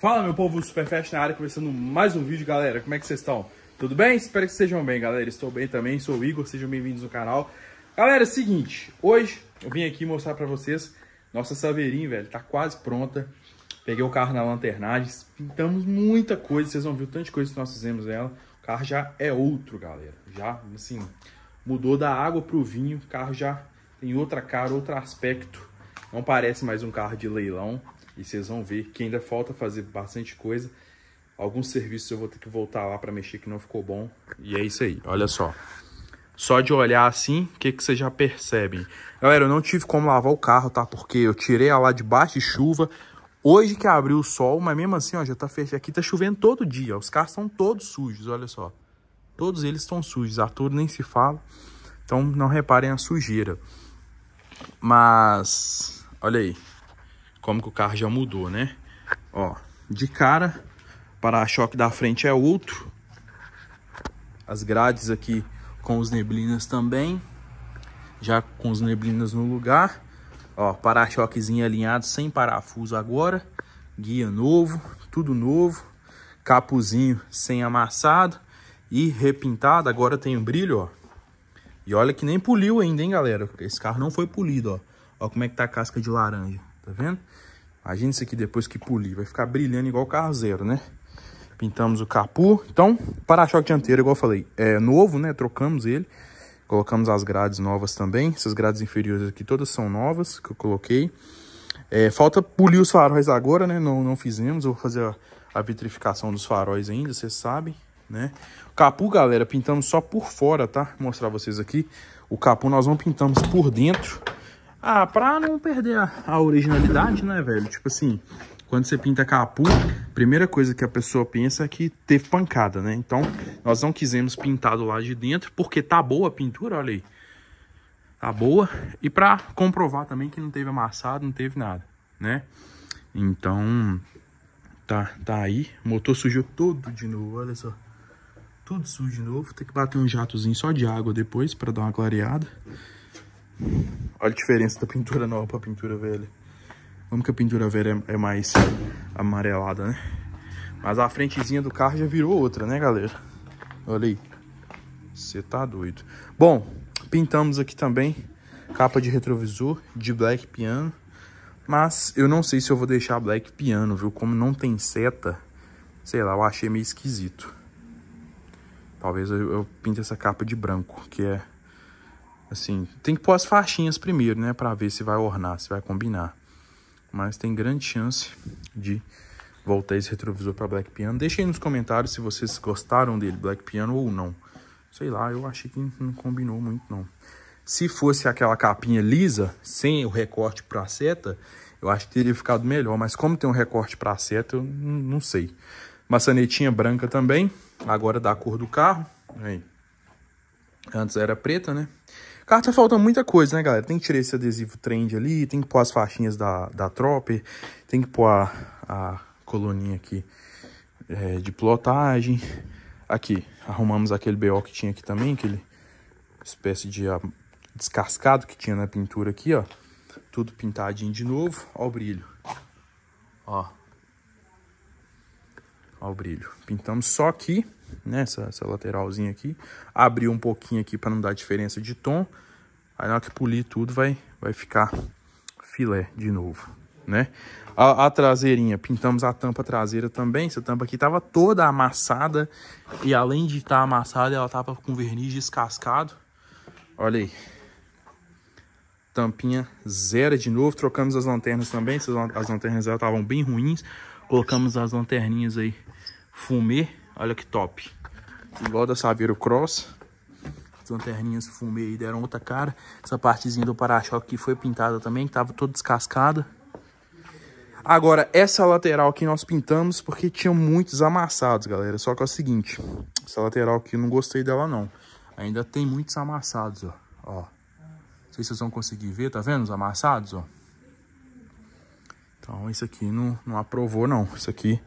Fala meu povo Superfast na área, começando mais um vídeo galera, como é que vocês estão? Tudo bem? Espero que estejam bem galera, estou bem também, sou o Igor, sejam bem-vindos no canal Galera, é seguinte, hoje eu vim aqui mostrar pra vocês Nossa saveirinha, velho, tá quase pronta Peguei o carro na lanternagem, pintamos muita coisa, vocês vão ver o tanto de coisa que nós fizemos nela O carro já é outro galera, já assim, mudou da água pro vinho O carro já tem outra cara, outro aspecto Não parece mais um carro de leilão e vocês vão ver que ainda falta fazer bastante coisa. Alguns serviços eu vou ter que voltar lá para mexer que não ficou bom. E é isso aí, olha só. Só de olhar assim, o que, que vocês já percebem? Galera, eu não tive como lavar o carro, tá? Porque eu tirei ela lá baixo de chuva. Hoje que abriu o sol, mas mesmo assim, ó, já tá fechado. Aqui tá chovendo todo dia. Os carros estão todos sujos, olha só. Todos eles estão sujos. a tudo nem se fala. Então não reparem a sujeira. Mas, olha aí como que o carro já mudou, né? Ó, de cara, para-choque da frente é outro. As grades aqui com os neblinas também. Já com os neblinas no lugar. Ó, para-choquezinho alinhado sem parafuso agora. Guia novo, tudo novo. Capuzinho sem amassado e repintado. Agora tem um brilho, ó. E olha que nem poliu ainda, hein, galera? Esse carro não foi polido, ó. Ó como é que tá a casca de laranja. Tá vendo? Imagina isso aqui depois que polir. Vai ficar brilhando igual carro zero, né? Pintamos o capô. Então, para-choque dianteiro, igual eu falei, é novo, né? Trocamos ele. Colocamos as grades novas também. Essas grades inferiores aqui todas são novas que eu coloquei. É, falta polir os faróis agora, né? Não, não fizemos. Eu vou fazer a, a vitrificação dos faróis ainda, vocês sabem, né? O capu, galera, pintamos só por fora, tá? Vou mostrar vocês aqui. O capu nós não pintamos por dentro. Ah, pra não perder a, a originalidade, né, velho? Tipo assim, quando você pinta capu, primeira coisa que a pessoa pensa é que teve pancada, né? Então, nós não quisemos pintar do lado de dentro, porque tá boa a pintura, olha aí. Tá boa. E pra comprovar também que não teve amassado, não teve nada, né? Então, tá, tá aí. O motor sujou todo de novo, olha só. Tudo sujo de novo. Tem que bater um jatozinho só de água depois pra dar uma clareada. Olha a diferença da pintura nova pra pintura velha. Vamos que a pintura velha é, é, mais amarelada, né? Mas a frentezinha do carro já virou outra, né, galera? Olha aí. Você tá doido. Bom, pintamos aqui também capa de retrovisor de black piano. Mas eu não sei se eu vou deixar black piano, viu? Como não tem seta, sei lá, eu achei meio esquisito. Talvez eu, eu pinte essa capa de branco, que é Assim, tem que pôr as faixinhas primeiro, né? Pra ver se vai ornar, se vai combinar. Mas tem grande chance de voltar esse retrovisor pra Black Piano. Deixa aí nos comentários se vocês gostaram dele, Black Piano ou não. Sei lá, eu achei que não combinou muito, não. Se fosse aquela capinha lisa, sem o recorte pra seta, eu acho que teria ficado melhor. Mas como tem um recorte pra seta, eu não sei. Maçanetinha branca também, agora da cor do carro. Aí. Antes era preta, né? Carta falta muita coisa, né, galera? Tem que tirar esse adesivo trend ali, tem que pôr as faixinhas da, da Tropper, tem que pôr a, a coluninha aqui é, de plotagem. Aqui, arrumamos aquele BO que tinha aqui também, aquele espécie de a, descascado que tinha na pintura aqui, ó. Tudo pintadinho de novo. Ó o brilho. Ó. Ó o brilho. Pintamos só aqui né? Essa, essa lateralzinha aqui. Abrir um pouquinho aqui para não dar diferença de tom. Aí na hora que polir tudo vai, vai ficar filé de novo, né? A, a, traseirinha, pintamos a tampa traseira também. Essa tampa aqui tava toda amassada. E além de estar tá amassada, ela tava com verniz descascado. Olha aí. Tampinha zero de novo. Trocamos as lanternas também. as lanternas estavam bem ruins. Colocamos as lanterninhas aí fumê Olha que top. Igual da Saveiro Cross. As lanterninhas fumê aí deram outra cara. Essa partezinha do para-choque aqui foi pintada também, que tava toda descascada. Agora, essa lateral aqui nós pintamos porque tinha muitos amassados, galera. Só que é o seguinte, essa lateral aqui eu não gostei dela não. Ainda tem muitos amassados, ó. ó. Não sei se vocês vão conseguir ver, tá vendo os amassados, ó. Então, isso aqui não, não aprovou não. Isso aqui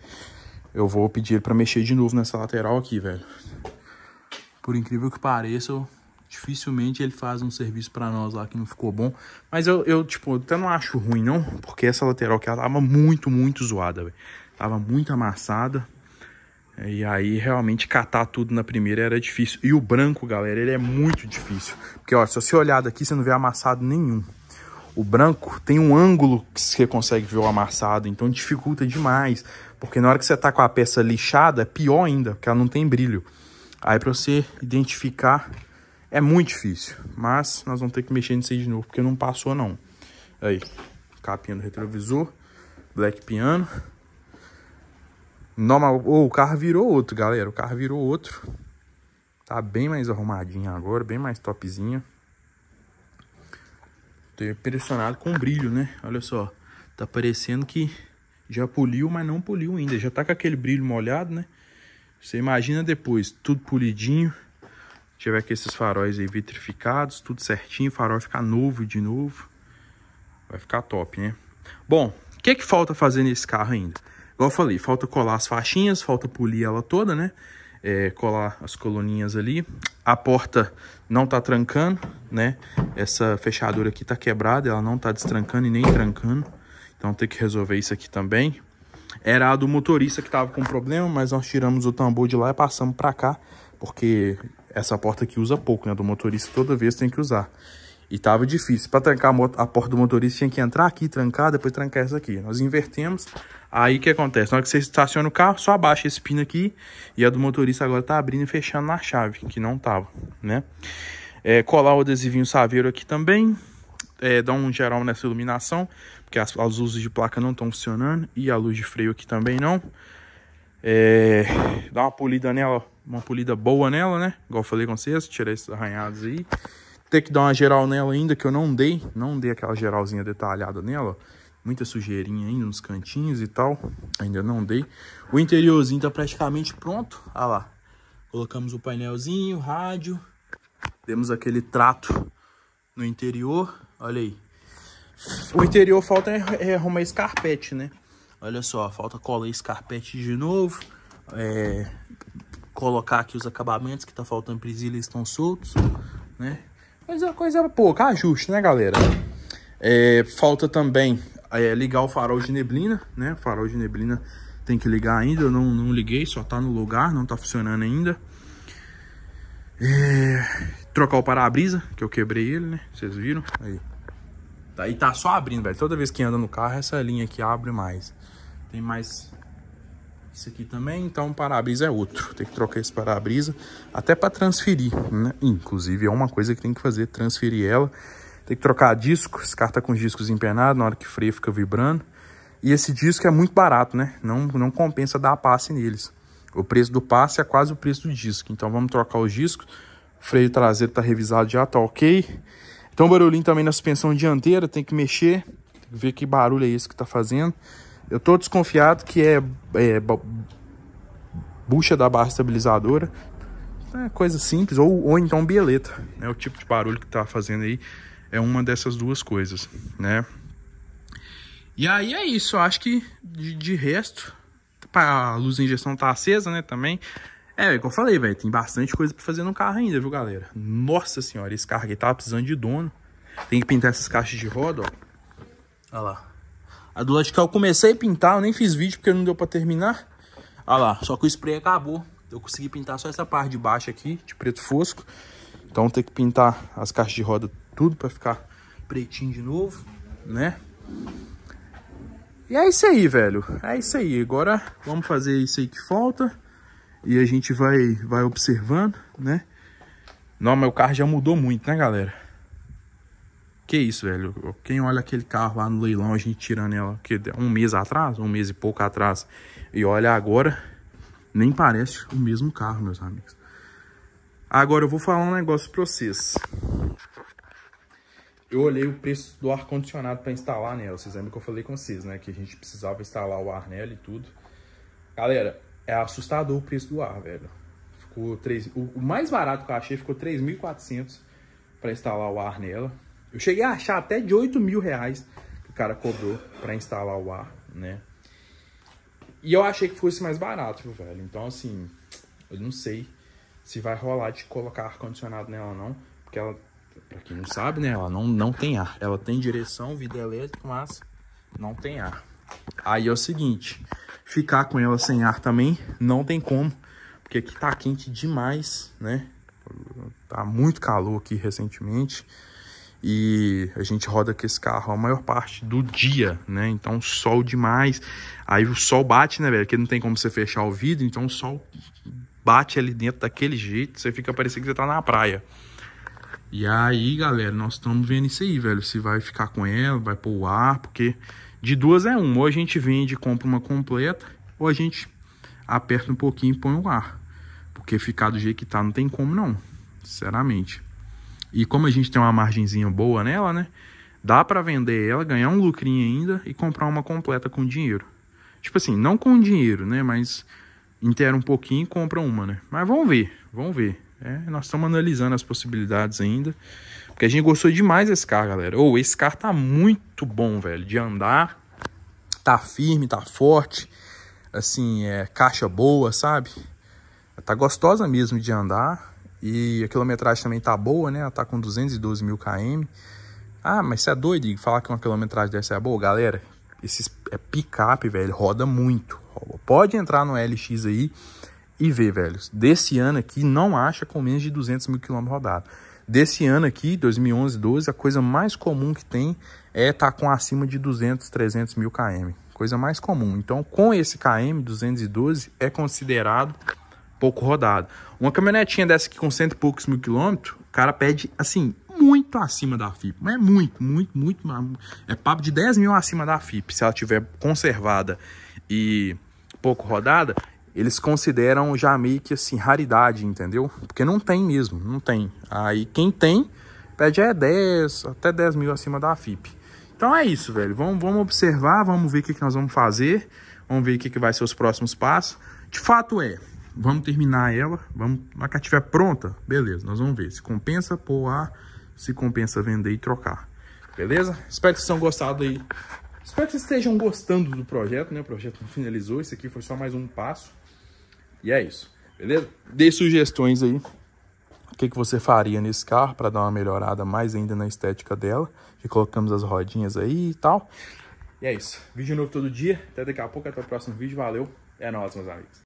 eu vou pedir para mexer de novo nessa lateral aqui, velho. Por incrível que pareça, dificilmente ele faz um serviço para nós lá que não ficou bom. Mas eu, eu tipo, até não acho ruim, não. Porque essa lateral aqui, ela tava muito, muito zoada, velho. Tava muito amassada. É, e aí, realmente, catar tudo na primeira era difícil. E o branco, galera, ele é muito difícil. Porque, ó, se você olhar daqui, você não vê amassado nenhum. O branco tem um ângulo que você consegue ver o amassado, então dificulta demais. Porque na hora que você tá com a peça lixada, é pior ainda, porque ela não tem brilho. Aí para você identificar é muito difícil, mas nós vamos ter que mexer nisso aí de novo, porque não passou não. Aí, capinha do retrovisor, black piano. Normal, oh, o carro virou outro, galera, o carro virou outro. Tá bem mais arrumadinho agora, bem mais topzinha. Tô impressionado com o brilho, né? Olha só, tá parecendo que já poliu, mas não poliu ainda. Já tá com aquele brilho molhado, né? Você imagina depois, tudo polidinho. Tiver com esses faróis aí vitrificados, tudo certinho. O farol ficar novo de novo. Vai ficar top, né? Bom, o que é que falta fazer nesse carro ainda? Igual eu falei, falta colar as faixinhas, falta polir ela toda, né? É, colar as coluninhas ali. A porta não tá trancando, né? Essa fechadura aqui tá quebrada, ela não tá destrancando e nem trancando. Então tem que resolver isso aqui também. Era a do motorista que tava com problema, mas nós tiramos o tambor de lá e passamos para cá, porque essa porta aqui usa pouco, né? Do motorista toda vez tem que usar. E tava difícil. Para trancar a, a, porta do motorista, tinha que entrar aqui, trancar, depois trancar essa aqui. Nós invertemos. Aí o que acontece? Na hora que você estaciona o carro, só abaixa esse pino aqui. E a do motorista agora tá abrindo e fechando na chave, que não tava, né? É, colar o adesivinho saveiro aqui também é, dar um geral nessa iluminação, porque as, as luzes de placa não estão funcionando e a luz de freio aqui também não. É, dar uma polida nela, uma polida boa nela, né? Igual eu falei com vocês, tirar esses arranhados aí. Ter que dar uma geral nela ainda, que eu não dei, não dei aquela geralzinha detalhada nela. Muita sujeirinha ainda nos cantinhos e tal, ainda não dei. O interiorzinho tá praticamente pronto, olha lá. Colocamos o painelzinho, rádio, demos aquele trato no interior, Olha aí. O interior falta é, é arrumar escarpete, né? Olha só, falta colar escarpete de novo. É, colocar aqui os acabamentos que tá faltando presilha estão soltos, né? Mas é a coisa era pouca, ajuste, né, galera? É, falta também é, ligar o farol de neblina, né? O farol de neblina tem que ligar ainda, eu não, não liguei, só tá no lugar, não tá funcionando ainda. É, trocar o para-brisa, que eu quebrei ele, né? Vocês viram? Aí. Daí tá, tá só abrindo, velho. Toda vez que anda no carro, essa linha aqui abre mais. Tem mais isso aqui também, então o para-brisa é outro. Tem que trocar esse para-brisa até para transferir, né? Inclusive é uma coisa que tem que fazer, transferir ela. Tem que trocar disco, esse carro tá com os discos empenados, na hora que freia fica vibrando. E esse disco é muito barato, né? Não, não compensa dar passe neles. O preço do passe é quase o preço do disco. Então vamos trocar os discos. O freio traseiro tá revisado já, tá ok. Então, barulhinho também na suspensão dianteira, tem que mexer, tem que ver que barulho é esse que tá fazendo. Eu tô desconfiado que é, é bucha da barra estabilizadora, então, é coisa simples, ou, ou então bieleta, né? O tipo de barulho que tá fazendo aí é uma dessas duas coisas, né? E aí é isso, eu acho que de, de resto, tá, a luz de injeção tá acesa, né, também. É, é que eu falei, velho, tem bastante coisa pra fazer no carro ainda, viu, galera? Nossa senhora, esse carro aqui tava tá precisando de dono. Tem que pintar essas caixas de roda, ó. Olha lá. A do lado de cá eu comecei a pintar, eu nem fiz vídeo porque não deu pra terminar. Olha lá, só que o spray acabou. Eu consegui pintar só essa parte de baixo aqui, de preto fosco. Então tem que pintar as caixas de roda tudo pra ficar pretinho de novo, né? E é isso aí, velho. É isso aí. Agora vamos fazer isso aí que falta e a gente vai, vai observando, né? Não, meu carro já mudou muito, né, galera? Que isso, velho? Quem olha aquele carro lá no leilão, a gente tirando ela que um mês atrás, um mês e pouco atrás, e olha agora, nem parece o mesmo carro, meus amigos. Agora eu vou falar um negócio pra vocês. Eu olhei o preço do ar-condicionado para instalar nela. Vocês lembram que eu falei com vocês, né? Que a gente precisava instalar o ar nela e tudo. Galera, é assustador o preço do ar, velho. Ficou 3, o, mais barato que eu achei ficou 3.400 para instalar o ar nela. Eu cheguei a achar até de 8 mil reais que o cara cobrou para instalar o ar, né? E eu achei que fosse mais barato, velho. Então, assim, eu não sei se vai rolar de colocar ar-condicionado nela não. Porque ela, pra quem não sabe, né? Ela não, não tem ar. Ela tem direção, vidro elétrico, mas não tem ar. Aí é o seguinte, ficar com ela sem ar também não tem como, porque aqui tá quente demais, né? Tá muito calor aqui recentemente e a gente roda com esse carro a maior parte do dia, né? Então sol demais, aí o sol bate, né, velho? Porque não tem como você fechar o vidro, então o sol bate ali dentro daquele jeito, você fica parecendo que você tá na praia. E aí, galera, nós estamos vendo isso aí, velho. Se vai ficar com ela, vai pôr o ar, porque de duas é uma. Ou a gente vende e compra uma completa, ou a gente aperta um pouquinho e põe o ar. Porque ficar do jeito que tá não tem como não, sinceramente. E como a gente tem uma margenzinha boa nela, né? Dá para vender ela, ganhar um lucrinho ainda e comprar uma completa com dinheiro. Tipo assim, não com dinheiro, né? Mas intera um pouquinho e compra uma, né? Mas vamos ver, vamos ver. É, nós estamos analisando as possibilidades ainda. Porque a gente gostou demais desse carro, galera. Ou oh, esse carro tá muito bom, velho, de andar. Tá firme, tá forte. Assim, é caixa boa, sabe? Tá gostosa mesmo de andar. E a quilometragem também tá boa, né? Ela tá com 212 mil km. Ah, mas você é doido de falar que uma quilometragem dessa é boa? Galera, esse é picape, velho, roda muito. Pode entrar no LX aí e ver, velhos. Desse ano aqui, não acha com menos de 200 mil quilômetros rodados. Desse ano aqui, 2011, 12, a coisa mais comum que tem é estar tá com acima de 200, 300 mil km. Coisa mais comum. Então, com esse KM 212, é considerado pouco rodado. Uma caminhonetinha dessa aqui com cento e poucos mil quilômetros, o cara pede, assim, muito acima da FIP. Mas é muito, muito, muito. É papo de 10 mil acima da FIP. Se ela tiver conservada e pouco rodada, eles consideram já meio que assim, raridade, entendeu? Porque não tem mesmo, não tem. Aí quem tem, pede é 10, até 10 mil acima da FIP. Então é isso, velho. Vamos, vamos observar, vamos ver o que, que nós vamos fazer, vamos ver o que, que vai ser os próximos passos. De fato é, vamos terminar ela, vamos, na que estiver pronta, beleza, nós vamos ver se compensa pôr a, se compensa vender e trocar. Beleza? Espero que vocês tenham gostado aí Espero que vocês estejam gostando do projeto, né? O projeto finalizou, esse aqui foi só mais um passo. E é isso, beleza? Dê sugestões aí. O que, que você faria nesse carro para dar uma melhorada mais ainda na estética dela. Que colocamos as rodinhas aí e tal. E é isso. Vídeo novo todo dia. Até daqui a pouco, até o próximo vídeo. Valeu. É nóis, meus amigos.